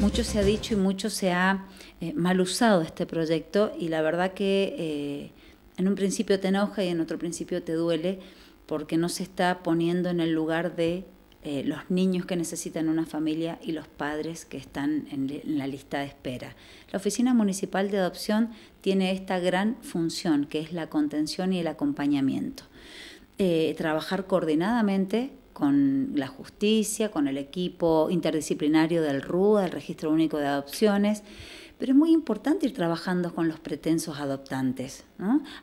mucho se ha dicho y mucho se ha eh, mal usado este proyecto y la verdad que eh, en un principio te enoja y en otro principio te duele porque no se está poniendo en el lugar de eh, los niños que necesitan una familia y los padres que están en, la lista de espera. La Oficina Municipal de Adopción tiene esta gran función que es la contención y el acompañamiento. trabajar coordinadamente con la justicia, con el equipo interdisciplinario del RUA, del Registro Único de Adopciones, pero es muy importante ir trabajando con los pretensos adoptantes.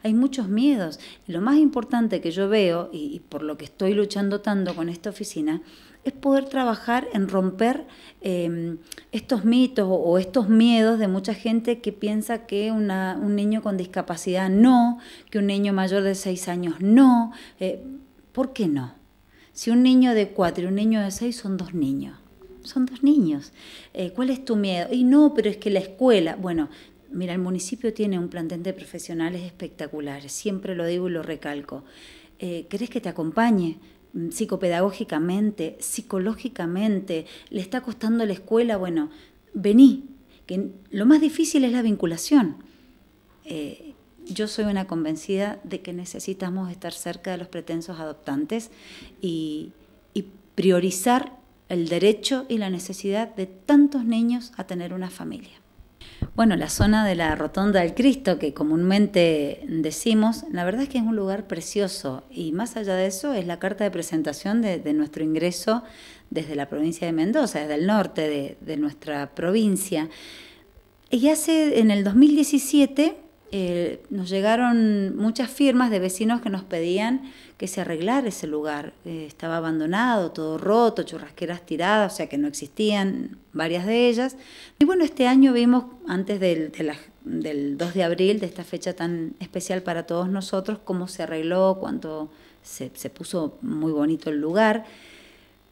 Hay muchos miedos. lo más importante que yo veo, y, por lo que estoy luchando tanto con esta oficina, es poder trabajar en romper em, estos mitos o, estos miedos de mucha gente que piensa que un niño con discapacidad no, que un niño mayor de 6 años no. Eh, ¿Por qué no? Si un niño de cuatro y un niño de seis son dos niños, son dos niños. Eh, ¿Cuál es tu miedo? Y no, pero es que la escuela, bueno, mira, el municipio tiene un plantel de profesionales espectacular, siempre lo digo y lo recalco. ¿Crees eh, que te acompañe? Mm, psicopedagógicamente, psicológicamente, le está costando la escuela, bueno, vení, que lo más difícil es la vinculación. Eh, yo soy una convencida de que necesitamos estar cerca de los pretensos adoptantes y, priorizar el derecho y la necesidad de tantos niños a tener una familia. Bueno, la zona de la Rotonda del Cristo, que comúnmente decimos, la verdad es que es un lugar precioso y más allá de eso es la carta de presentación de, nuestro ingreso desde la provincia de Mendoza, desde el norte de, de nuestra provincia. Y hace, en el 2017, eh, nos llegaron muchas firmas de vecinos que nos pedían que se arreglara ese lugar. Eh, estaba abandonado, todo roto, churrasqueras tiradas, o sea que no existían varias de ellas. Y bueno, este año vimos, antes del, de del 2 de abril, de esta fecha tan especial para todos nosotros, cómo se arregló, cuánto se, se puso muy bonito el lugar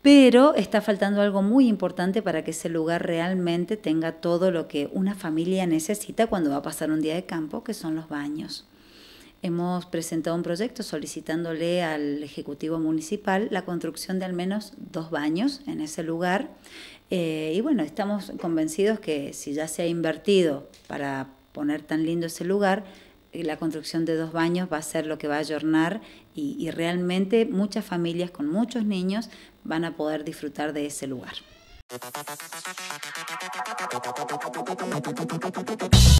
pero está faltando algo muy importante para que ese lugar realmente tenga todo lo que una familia necesita cuando va a pasar un día de campo, que son los baños. Hemos presentado un proyecto solicitándole al Ejecutivo Municipal la construcción de al menos dos baños en ese lugar. Eh, y bueno, estamos convencidos que si ya se ha invertido para poner tan lindo ese lugar, la construcción de dos baños va a ser lo que va a ayornar y, y realmente muchas familias con muchos niños van a poder disfrutar de ese lugar.